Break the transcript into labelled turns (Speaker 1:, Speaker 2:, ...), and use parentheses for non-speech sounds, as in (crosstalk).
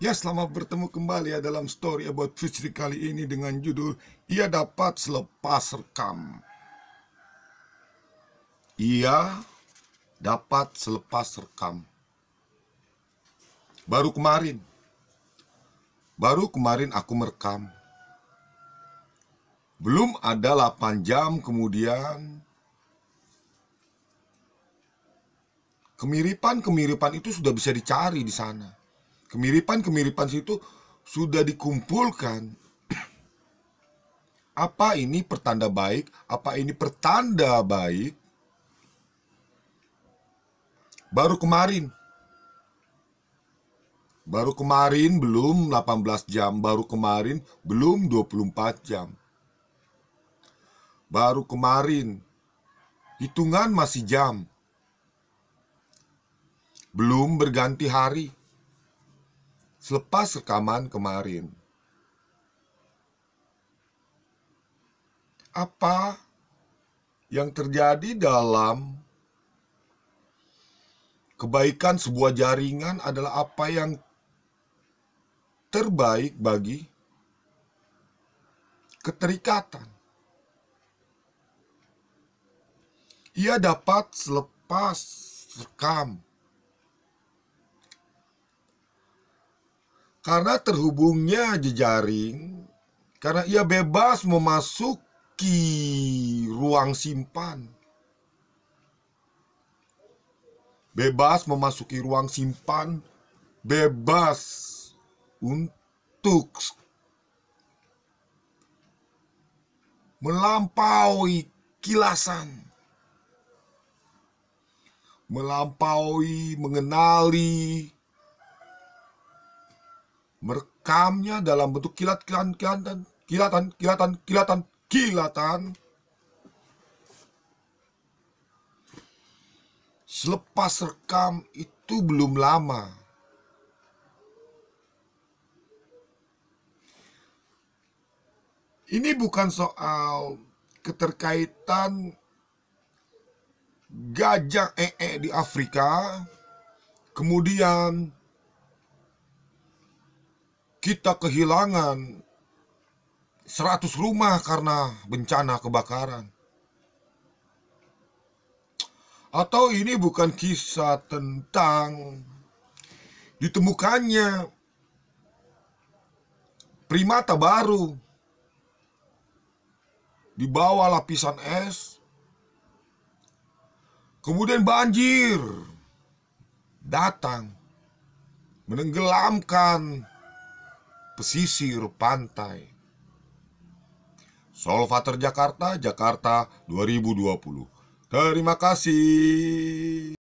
Speaker 1: Ya, selamat bertemu kembali ya dalam Story About Fitri kali ini dengan judul Ia Dapat Selepas Rekam. Ia dapat selepas rekam. Baru kemarin, baru kemarin aku merekam. Belum ada 8 jam kemudian, kemiripan-kemiripan itu sudah bisa dicari di sana Kemiripan-kemiripan situ sudah dikumpulkan. (clears throat) Apa ini pertanda baik? Apa ini pertanda baik? Baru kemarin Baru kemarin belum 18 jam, baru kemarin belum 24 jam. Baru kemarin hitungan masih jam. Belum berganti hari selepas rekaman kemarin. Apa yang terjadi dalam kebaikan sebuah jaringan adalah apa yang terbaik bagi keterikatan. Ia dapat selepas rekam Karena terhubungnya jejaring, karena ia bebas memasuki ruang simpan. Bebas memasuki ruang simpan, bebas untuk melampaui kilasan, melampaui mengenali merekamnya dalam bentuk kilat kilatan kilatan kilatan kilatan kilatan kilatan selepas rekam itu belum lama ini bukan soal keterkaitan gajah ee -e di Afrika kemudian kita kehilangan 100 rumah karena bencana kebakaran. Atau ini bukan kisah tentang ditemukannya primata baru di bawah lapisan es. Kemudian banjir datang menenggelamkan pesisir pantai. Solvater Jakarta, Jakarta 2020. Terima kasih.